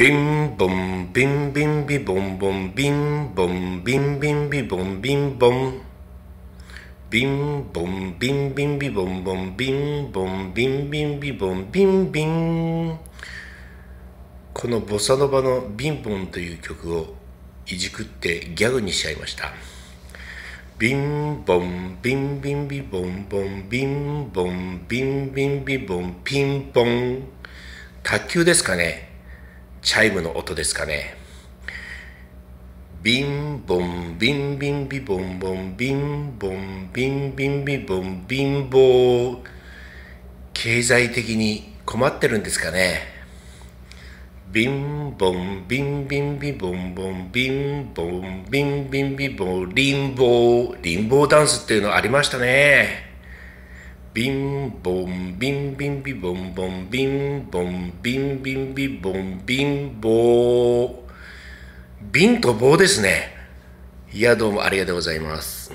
ビンボンビンビンビボンボンビンボンビンビンビボンビンボンビンボンビンビンビボンボンビンボンビンビンビボンビンビンこのボサノバの「ビンボン」という曲をいじくってギャグにしちゃいましたビンボンビンビンビボンボンビンボンビンビンビボンピンポン卓球ですかねチャイムの音ですかね。ビンボンビンビンビボンボンビンボンビンビンビボンビンボー経済的に困ってるんですかねビンボンビンビンビボンボンビンボンビンビンビボンリンボーリンボーダンスっていうのありましたね。ビンボンビンビンビボンボンビンボンビンビンビボンビンボーンと棒ですねいやどうもありがとうございます